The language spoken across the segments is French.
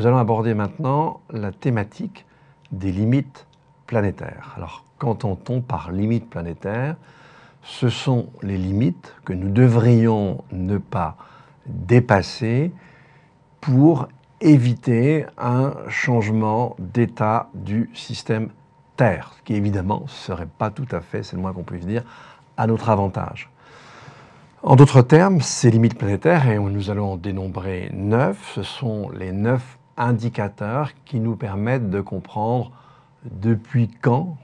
Nous allons aborder maintenant la thématique des limites planétaires. Alors, qu'entend-on par limites planétaires Ce sont les limites que nous devrions ne pas dépasser pour éviter un changement d'état du système Terre, ce qui évidemment ne serait pas tout à fait, c'est le moins qu'on puisse dire, à notre avantage. En d'autres termes, ces limites planétaires, et nous allons en dénombrer neuf, ce sont les neuf indicateurs qui nous permettent de comprendre depuis quand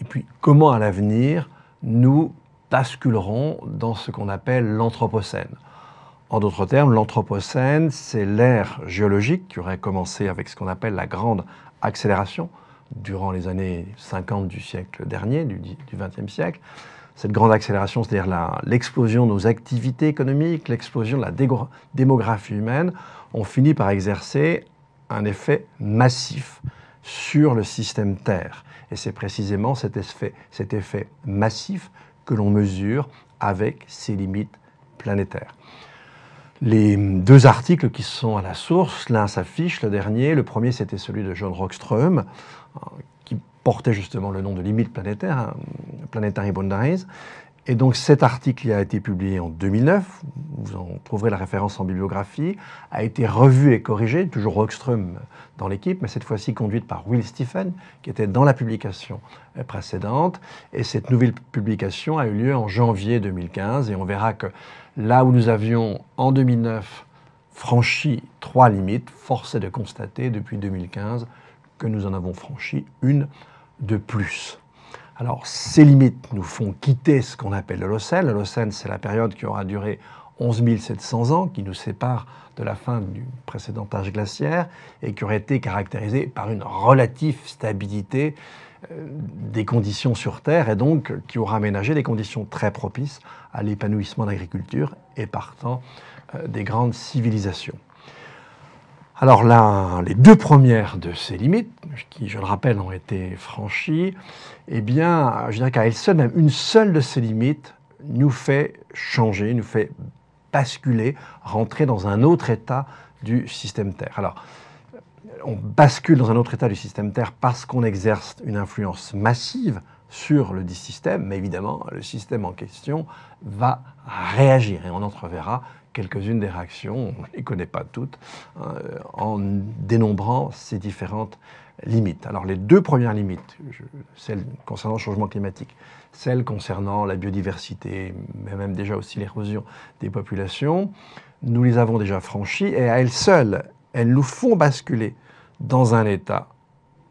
et puis comment à l'avenir nous basculerons dans ce qu'on appelle l'Anthropocène. En d'autres termes, l'Anthropocène, c'est l'ère géologique qui aurait commencé avec ce qu'on appelle la grande accélération durant les années 50 du siècle dernier, du XXe siècle, cette grande accélération, c'est-à-dire l'explosion de nos activités économiques, l'explosion de la démographie humaine, ont fini par exercer un effet massif sur le système Terre. Et c'est précisément cet effet, cet effet massif que l'on mesure avec ces limites planétaires. Les deux articles qui sont à la source, l'un s'affiche, le dernier, le premier c'était celui de John Rockström, portait justement le nom de limite planétaire, hein, Planetary Boundaries. Et donc cet article a été publié en 2009, vous en trouverez la référence en bibliographie, a été revu et corrigé, toujours Rockström dans l'équipe, mais cette fois-ci conduite par Will Stephen, qui était dans la publication euh, précédente. Et cette nouvelle publication a eu lieu en janvier 2015, et on verra que là où nous avions en 2009 franchi trois limites, force est de constater depuis 2015 que nous en avons franchi une de plus. Alors, ces limites nous font quitter ce qu'on appelle l'Holocène. L'Holocène, c'est la période qui aura duré 11 700 ans, qui nous sépare de la fin du précédent âge glaciaire et qui aurait été caractérisée par une relative stabilité euh, des conditions sur Terre et donc qui aura aménagé des conditions très propices à l'épanouissement de l'agriculture et partant euh, des grandes civilisations. Alors là, les deux premières de ces limites, qui je le rappelle ont été franchies, eh bien, je dirais qu'à elle seule, même une seule de ces limites nous fait changer, nous fait basculer, rentrer dans un autre état du système Terre. Alors, on bascule dans un autre état du système Terre parce qu'on exerce une influence massive sur le dit système, mais évidemment, le système en question va réagir et on entreverra quelques-unes des réactions, on ne les connaît pas toutes, hein, en dénombrant ces différentes limites. Alors les deux premières limites, celles concernant le changement climatique, celles concernant la biodiversité, mais même déjà aussi l'érosion des populations, nous les avons déjà franchies et à elles seules, elles nous font basculer dans un état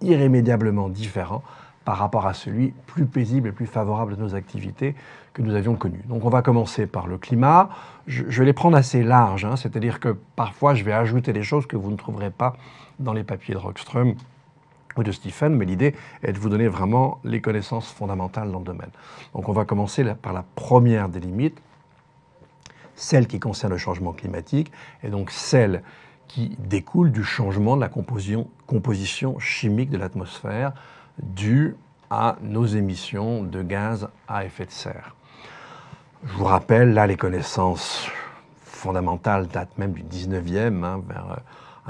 irrémédiablement différent par rapport à celui plus paisible et plus favorable de nos activités que nous avions connu. Donc on va commencer par le climat. Je, vais les prendre assez larges, hein. c'est-à-dire que parfois je vais ajouter des choses que vous ne trouverez pas dans les papiers de Rockström ou de Stephen, mais l'idée est de vous donner vraiment les connaissances fondamentales dans le domaine. Donc on va commencer par la première des limites, celle qui concerne le changement climatique, et donc celle qui découle du changement de la composition chimique de l'atmosphère, dû à nos émissions de gaz à effet de serre. Je vous rappelle, là, les connaissances fondamentales datent même du 19e, hein, vers euh,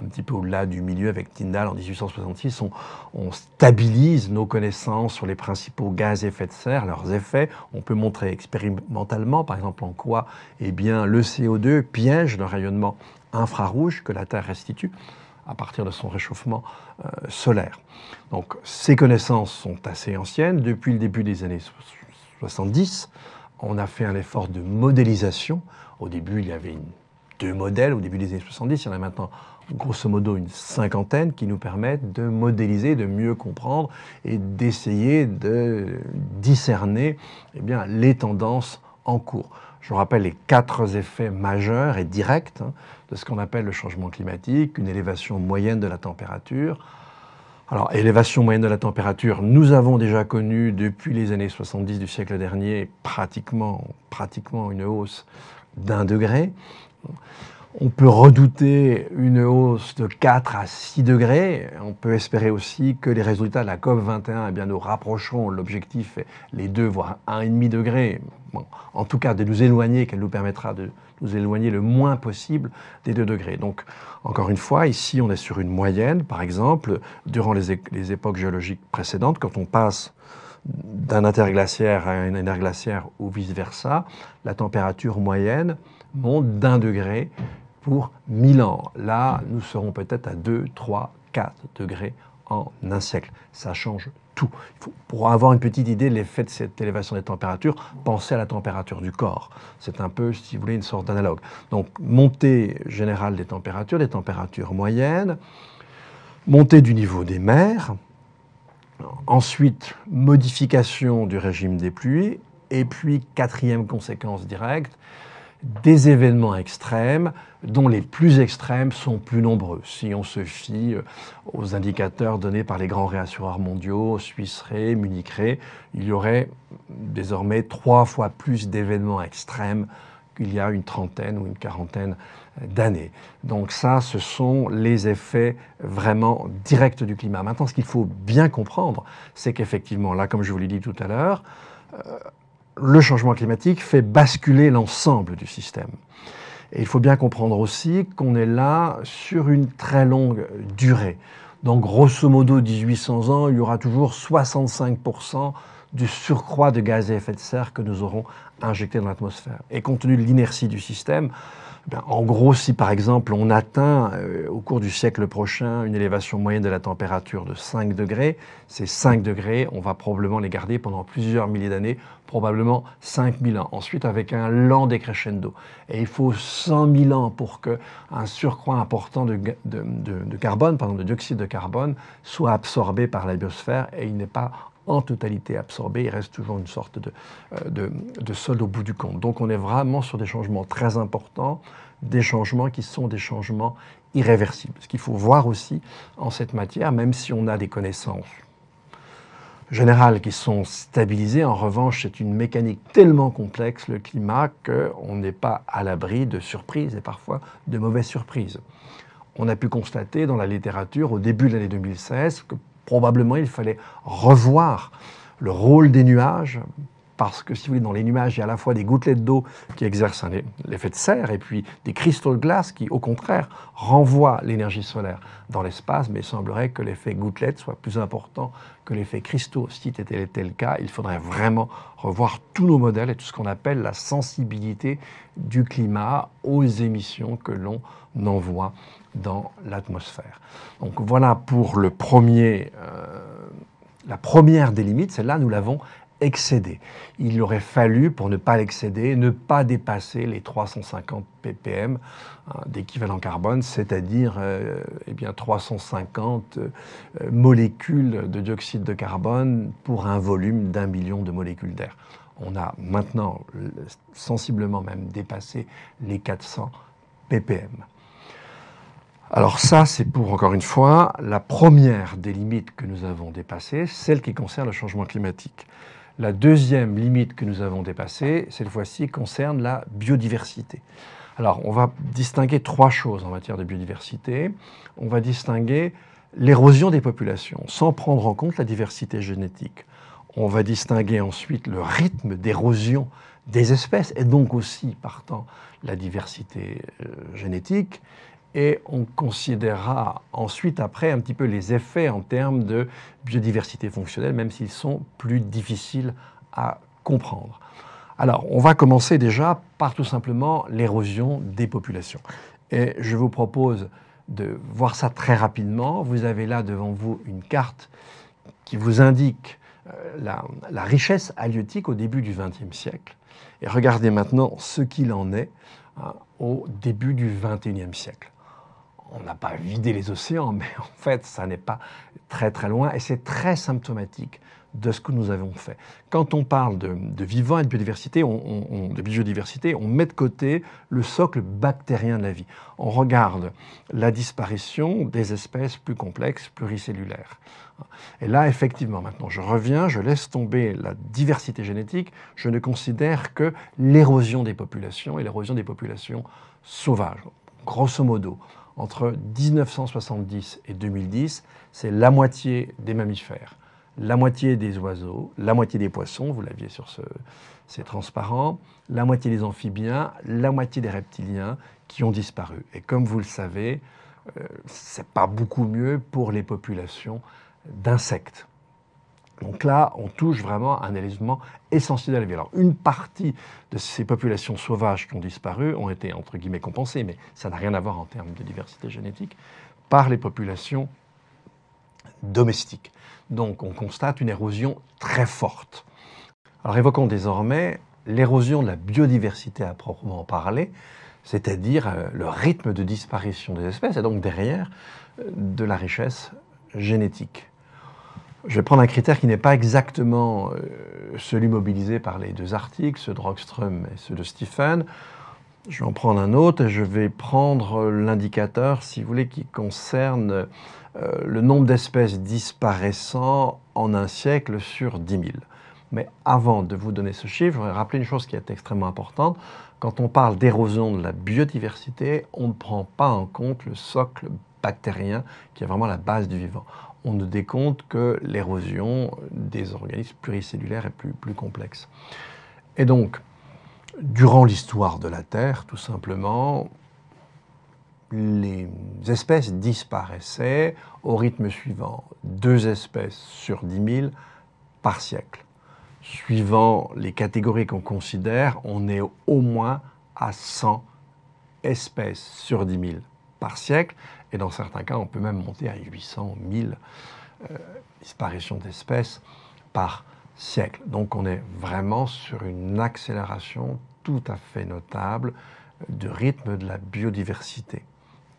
un petit peu au-delà du milieu avec Tyndall en 1866, on, on, stabilise nos connaissances sur les principaux gaz à effet de serre, leurs effets. On peut montrer expérimentalement, par exemple, en quoi eh bien, le CO2 piège le rayonnement infrarouge que la Terre restitue à partir de son réchauffement euh, solaire. Donc ces connaissances sont assez anciennes. Depuis le début des années 70, on a fait un effort de modélisation. Au début, il y avait deux modèles. Au début des années 70, il y en a maintenant grosso modo une cinquantaine qui nous permettent de modéliser, de mieux comprendre et d'essayer de discerner eh bien, les tendances en cours. Je rappelle les quatre effets majeurs et directs hein, de ce qu'on appelle le changement climatique, une élévation moyenne de la température. Alors, élévation moyenne de la température, nous avons déjà connu depuis les années 70 du siècle dernier pratiquement, pratiquement une hausse d'un degré. On peut redouter une hausse de 4 à 6 degrés. On peut espérer aussi que les résultats de la COP21 eh bien, nous rapprocheront l'objectif, les 2 voire 1,5 degré. en tout cas, de nous éloigner, qu'elle nous permettra de nous éloigner le moins possible des 2 degrés. Donc, encore une fois, ici, on est sur une moyenne, par exemple, durant les époques géologiques précédentes, quand on passe d'un interglaciaire à un interglaciaire ou vice-versa, la température moyenne monte d'un degré pour 1000 ans. Là, nous serons peut-être à 2, 3, 4 degrés en un siècle. Ça change tout. pour avoir une petite idée de l'effet de cette élévation des températures, pensez à la température du corps. C'est un peu, si vous voulez, une sorte d'analogue. Donc, montée générale des températures, des températures moyennes, montée du niveau des mers, ensuite modification du régime des pluies, et puis quatrième conséquence directe, des événements extrêmes dont les plus extrêmes sont plus nombreux. Si on se fie euh, aux indicateurs donnés par les grands réassureurs mondiaux, Suisse Ré, Munich Ré, il y aurait désormais trois fois plus d'événements extrêmes qu'il y a une trentaine ou une quarantaine d'années. Donc ça, ce sont les effets vraiment directs du climat. Maintenant, ce qu'il faut bien comprendre, c'est qu'effectivement, là, comme je vous l'ai dit tout à l'heure, euh, le changement climatique fait basculer l'ensemble du système. Et il faut bien comprendre aussi qu'on est là sur une très longue durée. Dans grosso modo 1800 ans, il y aura toujours 65% du surcroît de gaz à effet de serre que nous aurons injecté dans l'atmosphère. Et compte tenu de l'inertie du système, ben, en gros, si par exemple on atteint euh, au cours du siècle prochain une élévation moyenne de la température de 5 degrés, ces 5 degrés, on va probablement les garder pendant plusieurs milliers d'années, probablement 5000 ans. Ensuite, avec un lent décrescendo. Et il faut 100 000 ans pour qu'un surcroît important de, de carbone, pardon, de dioxyde de carbone, soit absorbé par la biosphère et il n'est pas en totalité absorbée, Il reste toujours une sorte de, euh, de, de solde au bout du compte. Donc on est vraiment sur des changements très importants, des changements qui sont des changements irréversibles. Ce qu'il faut voir aussi en cette matière, même si on a des connaissances générales qui sont stabilisées. En revanche, c'est une mécanique tellement complexe, le climat, qu'on n'est pas à l'abri de surprises et parfois de mauvaises surprises. On a pu constater dans la littérature au début de l'année 2016 que probablement il fallait revoir le rôle des nuages parce que si vous voulez, dans les nuages, il y a à la fois des gouttelettes d'eau qui exercent l'effet de serre et puis des cristaux de glace qui, au contraire, renvoient l'énergie solaire dans l'espace, mais il semblerait que l'effet gouttelette soit plus important que l'effet cristaux. Si tel était le cas, il faudrait vraiment revoir tous nos modèles et tout ce qu'on appelle la sensibilité du climat aux émissions que l'on envoie dans l'atmosphère. Donc voilà pour le premier, euh, la première des limites, celle-là nous l'avons excédé. Il aurait fallu, pour ne pas l'excéder, ne pas dépasser les 350 ppm hein, d'équivalent carbone, c'est-à-dire euh, eh bien 350 euh, molécules de dioxyde de carbone pour un volume d'un million de molécules d'air. On a maintenant euh, sensiblement même dépassé les 400 ppm. Alors ça, c'est pour, encore une fois, la première des limites que nous avons dépassées, celle qui concerne le changement climatique. La deuxième limite que nous avons dépassée, cette fois-ci, concerne la biodiversité. Alors, on va distinguer trois choses en matière de biodiversité. On va distinguer l'érosion des populations, sans prendre en compte la diversité génétique. On va distinguer ensuite le rythme d'érosion des espèces et donc aussi, partant, la diversité euh, génétique et on considérera ensuite après un petit peu les effets en termes de biodiversité fonctionnelle, même s'ils sont plus difficiles à comprendre. Alors, on va commencer déjà par tout simplement l'érosion des populations. Et je vous propose de voir ça très rapidement. Vous avez là devant vous une carte qui vous indique euh, la, richesse halieutique au début du XXe siècle. Et regardez maintenant ce qu'il en est hein, au début du XXIe siècle on n'a pas vidé les océans, mais en fait, ça n'est pas très très loin et c'est très symptomatique de ce que nous avons fait. Quand on parle de, vivant et de biodiversité, de biodiversité, on met de côté le socle bactérien de la vie. On regarde la disparition des espèces plus complexes, pluricellulaires. Et là, effectivement, maintenant, je reviens, je laisse tomber la diversité génétique, je ne considère que l'érosion des populations et l'érosion des populations sauvages, grosso modo entre 1970 et 2010, c'est la moitié des mammifères, la moitié des oiseaux, la moitié des poissons, vous l'aviez sur ces transparents, la moitié des amphibiens, la moitié des reptiliens qui ont disparu. Et comme vous le savez, ce euh, c'est pas beaucoup mieux pour les populations d'insectes. Donc là, on touche vraiment à un élément essentiel la Alors, une partie de ces populations sauvages qui ont disparu ont été, entre guillemets, compensées, mais ça n'a rien à voir en termes de diversité génétique, par les populations domestiques. Donc, on constate une érosion très forte. Alors, évoquons désormais l'érosion de la biodiversité à proprement parler, c'est-à-dire euh, le rythme de disparition des espèces et donc derrière euh, de la richesse génétique. Je vais prendre un critère qui n'est pas exactement euh, celui mobilisé par les deux articles, ceux de Rockström et ceux de Stephen. Je vais en prendre un autre et je vais prendre l'indicateur, si vous voulez, qui concerne euh, le nombre d'espèces disparaissant en un siècle sur 10 000. Mais avant de vous donner ce chiffre, je voudrais rappeler une chose qui est extrêmement importante. Quand on parle d'érosion de la biodiversité, on ne prend pas en compte le socle bactérien qui est vraiment la base du vivant on ne décompte que l'érosion des organismes pluricellulaires est plus, complexe. Et donc, durant l'histoire de la Terre, tout simplement, les espèces disparaissaient au rythme suivant, deux espèces sur dix mille par siècle. Suivant les catégories qu'on considère, on est au moins à 100 espèces sur dix 000 par siècle, et dans certains cas, on peut même monter à 800, 1000 euh, disparitions d'espèces par siècle. Donc on est vraiment sur une accélération tout à fait notable du rythme de la biodiversité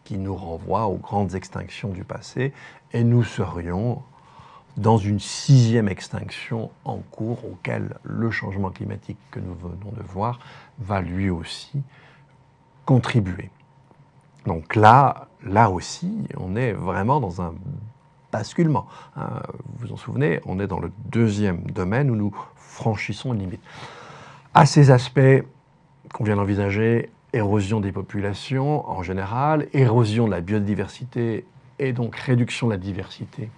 qui nous renvoie aux grandes extinctions du passé et nous serions dans une sixième extinction en cours auquel le changement climatique que nous venons de voir va lui aussi contribuer. Donc là, là aussi, on est vraiment dans un basculement. Euh, vous vous en souvenez, on est dans le deuxième domaine où nous franchissons une limite. À ces aspects qu'on vient d'envisager, érosion des populations en général, érosion de la biodiversité et donc réduction de la diversité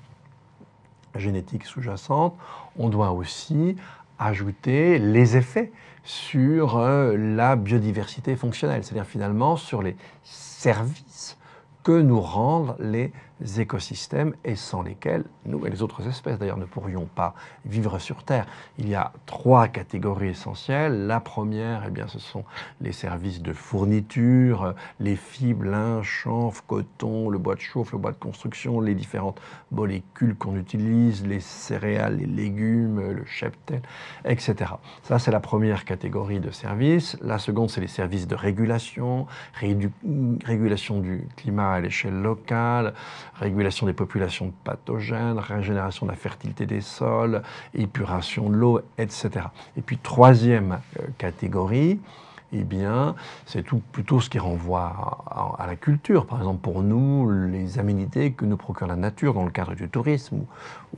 génétique sous-jacente, on doit aussi ajouter les effets sur euh, la biodiversité fonctionnelle, c'est-à-dire finalement sur les services que nous rendent les écosystèmes et sans lesquels nous et les autres espèces d'ailleurs ne pourrions pas vivre sur Terre. Il y a trois catégories essentielles. La première, eh bien, ce sont les services de fourniture, les fibres, lin, chanvre, coton, le bois de chauffe, le bois de construction, les différentes molécules qu'on utilise, les céréales, les légumes, le cheptel, etc. Ça, c'est la première catégorie de services. La seconde, c'est les services de régulation, régulation du climat à l'échelle locale, régulation des populations de pathogènes, régénération de la fertilité des sols, épuration de l'eau, etc. Et puis troisième euh, catégorie, eh bien, c'est tout plutôt ce qui renvoie à, la culture. Par exemple, pour nous, les aménités que nous procure la nature dans le cadre du tourisme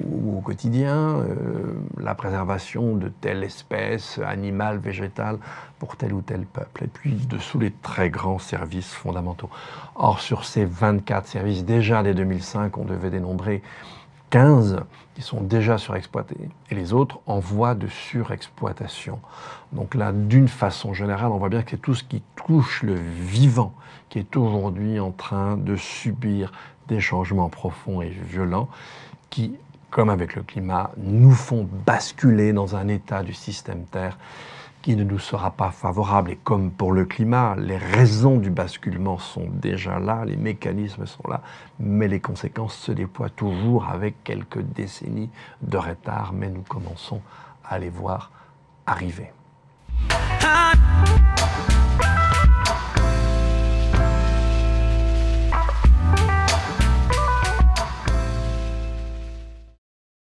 ou, au quotidien, euh, la préservation de telle espèce animale, végétale, pour tel ou tel peuple. Et puis, dessous, les très grands services fondamentaux. Or, sur ces 24 services, déjà dès 2005, on devait dénombrer 15 qui sont déjà surexploités et les autres en voie de surexploitation. Donc là, d'une façon générale, on voit bien que c'est tout ce qui touche le vivant qui est aujourd'hui en train de subir des changements profonds et violents qui, comme avec le climat, nous font basculer dans un état du système Terre qui ne nous sera pas favorable. Et comme pour le climat, les raisons du basculement sont déjà là, les mécanismes sont là, mais les conséquences se déploient toujours avec quelques décennies de retard, mais nous commençons à les voir arriver.